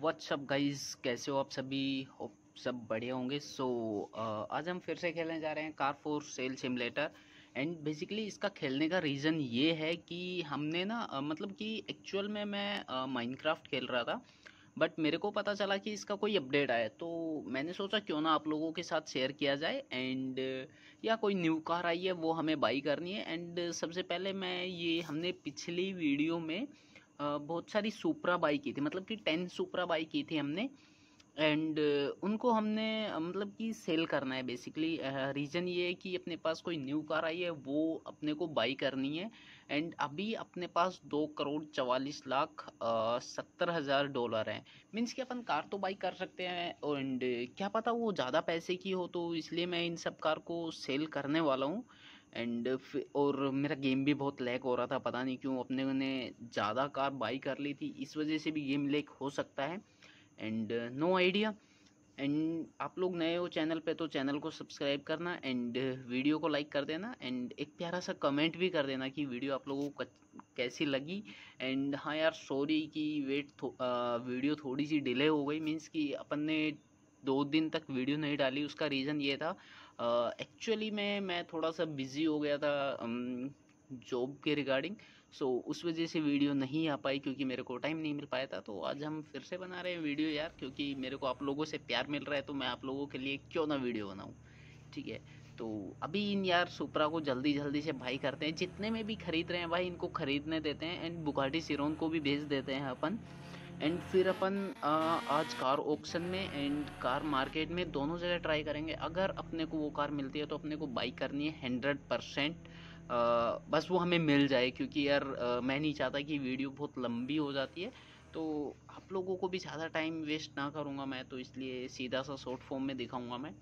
WhatsApp guys कैसे हो आप सभी होप सब बढ़िया होंगे सो so, आज हम फिर से खेलने जा रहे हैं car for sale simulator and basically इसका खेलने का रीज़न ये है कि हमने ना मतलब कि एक्चुअल में मैं माइनक्राफ्ट खेल रहा था बट मेरे को पता चला कि इसका कोई अपडेट आया तो मैंने सोचा क्यों ना आप लोगों के साथ शेयर किया जाए एंड या कोई न्यू कार आई है वो हमें बाई करनी है एंड सबसे पहले मैं ये हमने पिछली वीडियो में बहुत सारी सुपरा बाई की थी मतलब कि टेन सुपरा बाई की थी हमने एंड उनको हमने मतलब कि सेल करना है बेसिकली रीज़न ये है कि अपने पास कोई न्यू कार आई है वो अपने को बाई करनी है एंड अभी अपने पास दो करोड़ चवालीस लाख सत्तर हज़ार डॉलर हैं मीन्स कि अपन कार तो बाई कर सकते हैं एंड क्या पता वो ज़्यादा पैसे की हो तो इसलिए मैं इन सब कार को सेल करने वाला हूँ एंड और मेरा गेम भी बहुत लैक हो रहा था पता नहीं क्यों अपने ने ज़्यादा कार बाई कर ली थी इस वजह से भी गेम लैक हो सकता है एंड नो आइडिया एंड आप लोग नए हो चैनल पे तो चैनल को सब्सक्राइब करना एंड वीडियो को लाइक कर देना एंड एक प्यारा सा कमेंट भी कर देना कि वीडियो आप लोगों को कैसी लगी एंड हाँ यार सॉरी कि वेट थो, आ, वीडियो थोड़ी सी डिले हो गई मीन्स कि अपन ने दो दिन तक वीडियो नहीं डाली उसका रीज़न ये था एक्चुअली में मैं थोड़ा सा बिज़ी हो गया था जॉब के रिगार्डिंग सो उस वजह से वीडियो नहीं आ पाई क्योंकि मेरे को टाइम नहीं मिल पाया था तो आज हम फिर से बना रहे हैं वीडियो यार क्योंकि मेरे को आप लोगों से प्यार मिल रहा है तो मैं आप लोगों के लिए क्यों ना वीडियो बनाऊँ ठीक है तो अभी इन यार सुपरा को जल्दी जल्दी से भाई करते हैं जितने में भी खरीद रहे हैं भाई इनको खरीदने देते हैं एंड बुगाटी सिरोन को भी भेज देते हैं अपन एंड फिर अपन आज कार ऑप्शन में एंड कार मार्केट में दोनों जगह ट्राई करेंगे अगर अपने को वो कार मिलती है तो अपने को बाई करनी है हंड्रेड परसेंट बस वो हमें मिल जाए क्योंकि यार आ, मैं नहीं चाहता कि वीडियो बहुत लंबी हो जाती है तो आप लोगों को भी ज़्यादा टाइम वेस्ट ना करूँगा मैं तो इसलिए सीधा सा शॉर्ट फॉर्म में दिखाऊँगा मैं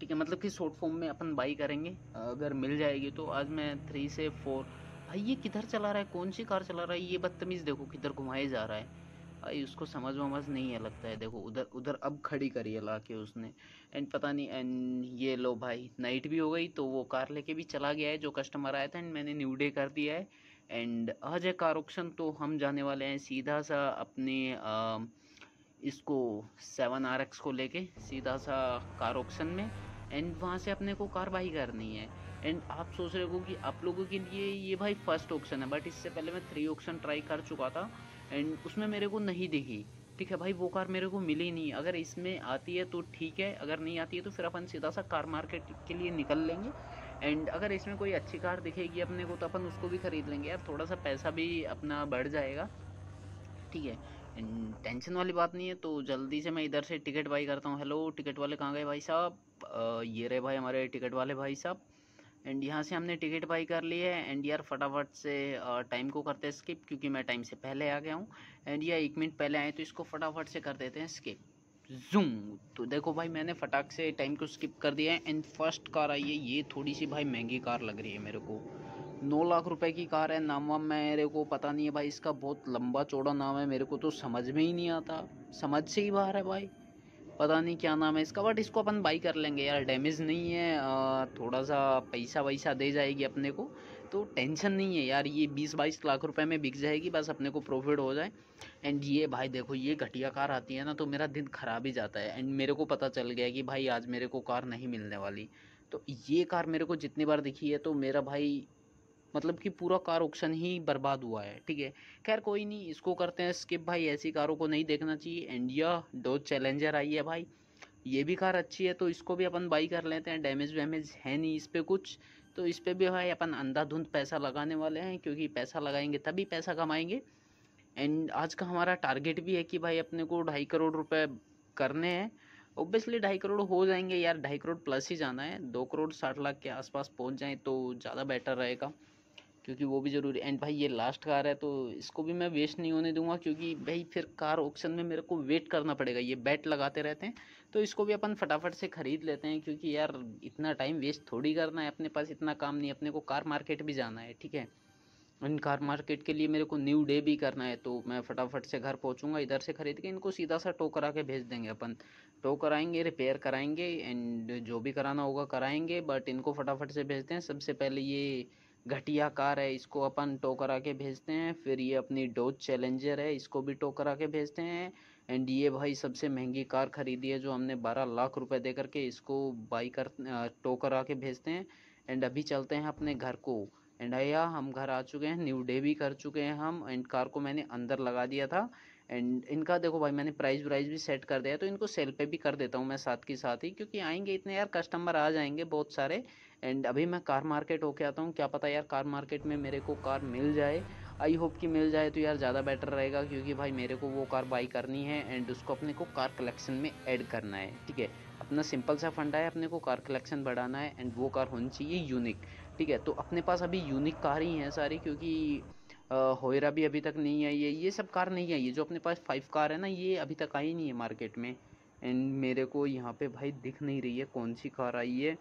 ठीक है मतलब कि शॉर्ट फॉर्म में अपन बाई करेंगे अगर मिल जाएगी तो आज मैं थ्री से फोर भाई ये किधर चला रहा है कौन सी कार चला रहा है ये बदतमीज़ देखो किधर घुमाए जा रहा है भाई उसको समझ वमझ नहीं है लगता है देखो उधर उधर अब खड़ी करी है ला के उसने एंड पता नहीं एंड ये लो भाई नाइट भी हो गई तो वो कार लेके भी चला गया है जो कस्टमर आया था एंड मैंने न्यू डे कर दिया है एंड आज है कार ऑप्शन तो हम जाने वाले हैं सीधा सा अपने आ, इसको सेवन आर एक्स को लेके सीधा सा कार ऑप्शन में एंड वहाँ से अपने को कार बाई करनी है एंड आप सोच रहे हो कि आप लोगों के लिए ये भाई फर्स्ट ऑप्शन है बट इससे पहले मैं थ्री ऑप्शन ट्राई कर चुका था एंड उसमें मेरे को नहीं दिखी ठीक है भाई वो कार मेरे को मिली नहीं अगर इसमें आती है तो ठीक है अगर नहीं आती है तो फिर अपन सीधा सा कार मार्केट के लिए निकल लेंगे एंड अगर इसमें कोई अच्छी कार दिखेगी अपने को तो अपन उसको भी ख़रीद लेंगे यार थोड़ा सा पैसा भी अपना बढ़ जाएगा ठीक है एंड टेंशन वाली बात नहीं है तो जल्दी से मैं इधर से टिकट बाई करता हूँ हेलो टिकट वाले कहाँ गए भाई साहब ये रहे भाई हमारे टिकट वाले भाई साहब एंड यहाँ से हमने टिकट बाई कर ली है एंड यार फटाफट से टाइम को करते हैं स्किप क्योंकि मैं टाइम से पहले आ गया हूँ एंड यार एक मिनट पहले आए तो इसको फटाफट से कर देते हैं स्किप जूम तो देखो भाई मैंने फटाक से टाइम को स्किप कर दिया है एंड फर्स्ट कार आई है ये थोड़ी सी भाई महंगी कार लग रही है मेरे को नौ लाख रुपए की कार है नाम वाम मेरे को पता नहीं है भाई इसका बहुत लंबा चौड़ा नाम है मेरे को तो समझ में ही नहीं आता समझ से ही बाहर है भाई पता नहीं क्या नाम है इसका बट इसको अपन बाई कर लेंगे यार डैमेज नहीं है थोड़ा सा पैसा वैसा दे जाएगी अपने को तो टेंशन नहीं है यार ये बीस बाईस लाख रुपए में बिक जाएगी बस अपने को प्रॉफिट हो जाए एंड ये भाई देखो ये घटिया कार आती है ना तो मेरा दिन ख़राब ही जाता है एंड मेरे को पता चल गया कि भाई आज मेरे को कार नहीं मिलने वाली तो ये कार मेरे को जितनी बार दिखी है तो मेरा भाई मतलब कि पूरा कार ऑप्शन ही बर्बाद हुआ है ठीक है खैर कोई नहीं इसको करते हैं स्किप भाई ऐसी कारों को नहीं देखना चाहिए इंडिया डो चैलेंजर आई है भाई ये भी कार अच्छी है तो इसको भी अपन बाई कर लेते हैं डैमेज वैमेज है नहीं इस पर कुछ तो इस पर भी भाई अपन अंधाधुंध पैसा लगाने वाले हैं क्योंकि पैसा लगाएंगे तभी पैसा कमाएंगे एंड आज का हमारा टारगेट भी है कि भाई अपने को ढाई करोड़ रुपए करने हैं ओब्वियसली ढाई करोड़ हो जाएंगे यार ढाई करोड़ प्लस ही जाना है दो करोड़ साठ लाख के आसपास पहुंच जाएं तो ज़्यादा बेटर रहेगा क्योंकि वो भी ज़रूरी एंड भाई ये लास्ट कार है तो इसको भी मैं वेस्ट नहीं होने दूंगा क्योंकि भाई फिर कार ऑप्शन में मेरे को वेट करना पड़ेगा ये बैट लगाते रहते हैं तो इसको भी अपन फटाफट से ख़रीद लेते हैं क्योंकि यार इतना टाइम वेस्ट थोड़ी करना है अपने पास इतना काम नहीं अपने को कार मार्केट भी जाना है ठीक है इन कार मार्केट के लिए मेरे को न्यू डे भी करना है तो मैं फटाफट से घर पहुंचूंगा इधर से ख़रीद के इनको सीधा सा टो करा के भेज देंगे अपन टो कराएंगे रिपेयर कराएंगे एंड जो भी कराना होगा कराएंगे बट इनको फटाफट से भेजते हैं सबसे पहले ये घटिया कार है इसको अपन टो करा के भेजते हैं फिर ये अपनी डोज चैलेंजर है इसको भी टो करा के भेजते हैं एंड ये भाई सबसे महंगी कार खरीदी है जो हमने बारह लाख रुपए दे करके इसको बाई कर टो करा के भेजते हैं एंड अभी चलते हैं अपने घर को एंड भैया हम घर आ चुके हैं न्यू डे भी कर चुके हैं हम एंड कार को मैंने अंदर लगा दिया था एंड इनका देखो भाई मैंने प्राइस व्राइज भी सेट कर दिया तो इनको सेल पे भी कर देता हूँ मैं साथ के साथ ही क्योंकि आएंगे इतने यार कस्टमर आ जाएंगे बहुत सारे एंड अभी मैं कार मार्केट होके आता हूँ क्या पता यार कार मार्केट में मेरे को कार मिल जाए आई होप कि मिल जाए तो यार ज़्यादा बेटर रहेगा क्योंकि भाई मेरे को वो कार बाई करनी है एंड उसको अपने को कार कलेक्शन में ऐड करना है ठीक है अपना सिंपल सा फंडा है अपने को कार कलेक्शन बढ़ाना है एंड वो कार होनी चाहिए यूनिक ठीक है तो अपने पास अभी यूनिक कार ही हैं सारी क्योंकि होयरा भी अभी तक नहीं आई है ये सब कार नहीं आई है जो अपने पास फाइव कार है ना ये अभी तक आई नहीं है मार्केट में एंड मेरे को यहाँ पे भाई दिख नहीं रही है कौन सी कार आई है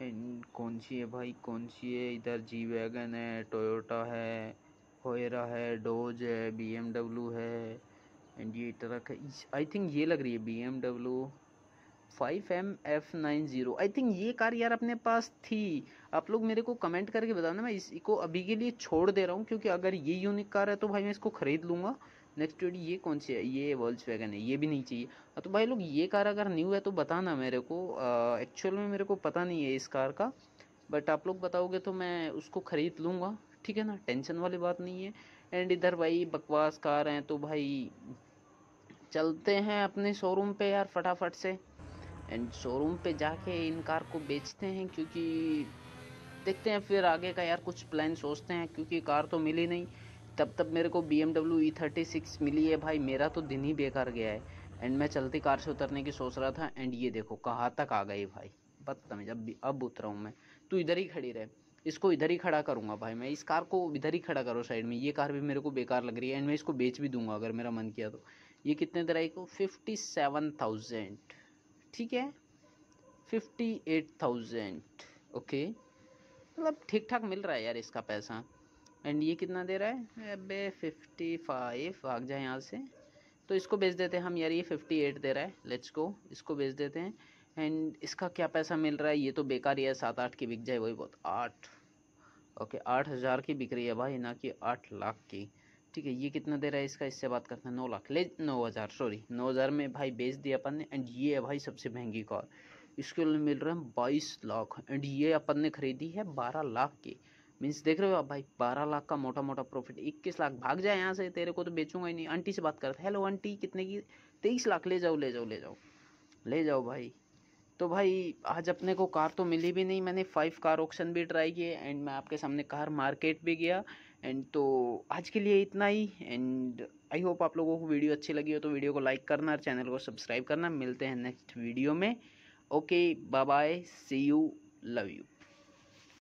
एंड कौन सी है भाई कौन सी है इधर जी वैगन है टोयोटा है होयरा है डोज है बी है एंड ये ट्रक है आई थिंक ये लग रही है B five M F nine zero I think ये कार यार अपने पास थी आप लोग मेरे को कमेंट करके ना मैं इसको अभी के लिए छोड़ दे रहा हूँ क्योंकि अगर ये यूनिक कार है तो भाई मैं इसको ख़रीद लूँगा नेक्स्ट वीडियो ये कौन सी है ये वर्ल्ड वैगन है ये भी नहीं चाहिए हाँ, तो भाई लोग ये कार अगर न्यू है तो बताना मेरे को एक्चुअल में मेरे को पता नहीं है इस कार का बट आप लोग बताओगे तो मैं उसको ख़रीद लूँगा ठीक है ना टेंशन वाली बात नहीं है एंड इधर भाई बकवास कार हैं तो भाई चलते हैं अपने शोरूम पे यार फटाफट से एंड शोरूम पे जाके इन कार को बेचते हैं क्योंकि देखते हैं फिर आगे का यार कुछ प्लान सोचते हैं क्योंकि कार तो मिली नहीं तब तब मेरे को B M W E thirty six मिली है भाई मेरा तो दिन ही बेकार गया है एंड मैं चलती कार से उतरने की सोच रहा था एंड ये देखो कहाँ तक आ गई भाई जब भी अब उतरा हूँ मैं तू इधर ही खड़ी रहे इसको इधर ही खड़ा करूँगा भाई मैं इस कार को इधर ही खड़ा करो साइड में ये कार भी मेरे को बेकार लग रही है एंड मैं इसको बेच भी दूंगा अगर मेरा मन किया तो ये कितने तरह को फिफ्टी सेवन थाउजेंड ठीक है फिफ्टी एट थाउजेंड ओके मतलब ठीक ठाक मिल रहा है यार इसका पैसा एंड ये कितना दे रहा है अबे फिफ्टी फाइव भाग जाए यहाँ से तो इसको बेच देते हैं हम यार ये फिफ्टी एट दे रहा है लेट्स को इसको बेच देते हैं एंड इसका क्या पैसा मिल रहा है ये तो बेकार ही है सात आठ की बिक जाए वही बहुत आठ ओके आठ हज़ार की बिक रही है भाई ना कि आठ लाख की ठीक है ये कितना दे रहा है इसका इससे बात करते हैं नौ लाख ले नौ हज़ार सॉरी नौ हज़ार में भाई बेच दिया अपन ने एंड ये है भाई सबसे महंगी कार इसके लिए मिल रहा है बाईस लाख एंड ये अपन ने खरीदी है बारह लाख की मीन्स देख रहे हो आप भाई बारह लाख का मोटा मोटा प्रॉफिट इक्कीस लाख भाग जाए यहाँ से तेरे को तो बेचूंगा ही नहीं आंटी से बात करते हेलो आंटी कितने की तेईस लाख ले जाओ ले जाओ ले जाओ ले जाओ भाई तो भाई आज अपने को कार तो मिली भी नहीं मैंने फाइव कार ऑप्शन भी ट्राई किए एंड मैं आपके सामने कार मार्केट भी गया एंड तो आज के लिए इतना ही एंड आई होप आप लोगों को वीडियो अच्छी लगी हो तो वीडियो को लाइक करना और चैनल को सब्सक्राइब करना मिलते हैं नेक्स्ट वीडियो में okay bye bye see you love you